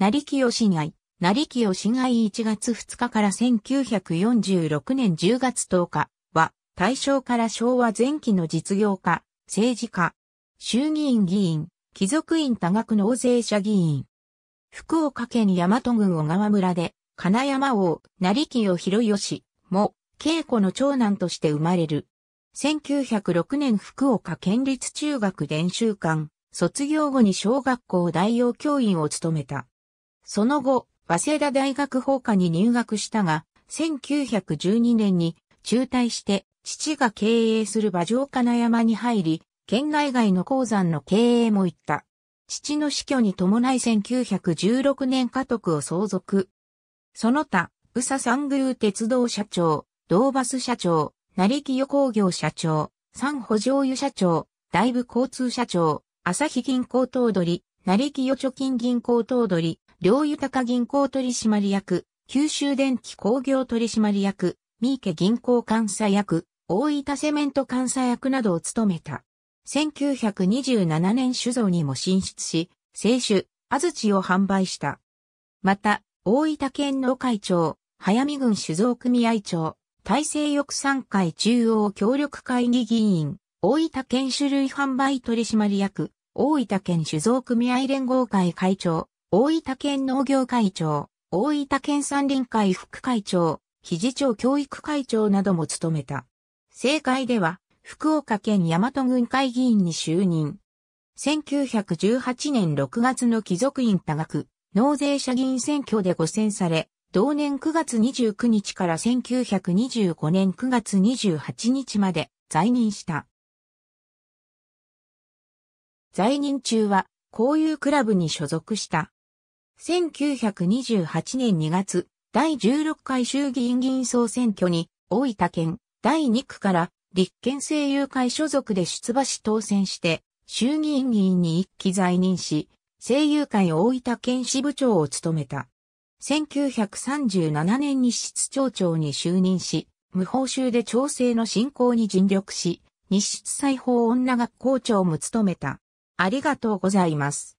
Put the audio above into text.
成清市街、成清市街1月2日から1946年10月10日は、大正から昭和前期の実業家、政治家、衆議院議員、貴族院多額納税者議員。福岡県大和郡小川村で、金山王、成清広義も、稽古の長男として生まれる。1906年福岡県立中学伝習館、卒業後に小学校代用教員を務めた。その後、早稲田大学法科に入学したが、1912年に中退して父が経営する馬上金山に入り、県内外の鉱山の経営も行った。父の死去に伴い1916年家督を相続。その他、宇佐三宮鉄道社長、道バス社長、成木工業社長、三補上油社長、大部交通社長、朝日銀行頭取、成木預貯金銀行頭取、両豊銀行取締役、九州電気工業取締役、三池銀行監査役、大分セメント監査役などを務めた。1927年酒造にも進出し、清酒、安土を販売した。また、大分県の会長、早見郡酒造組合長、大西翼産会中央協力会議議員、大分県酒類販売取締役、大分県酒造組合連合会会長、大分県農業会長、大分県山林会副会長、肘町教育会長なども務めた。政界では、福岡県大和郡会議員に就任。1918年6月の貴族院多額、納税者議員選挙で5選され、同年9月29日から1925年9月28日まで在任した。在任中は、交友クラブに所属した。1928年2月、第16回衆議院議員総選挙に、大分県第2区から立憲政友会所属で出馬し当選して、衆議院議員に一期在任し、声優会大分県支部長を務めた。1937年に室長長に就任し、無報酬で調整の進行に尽力し、日室裁縫女学校長も務めた。ありがとうございます。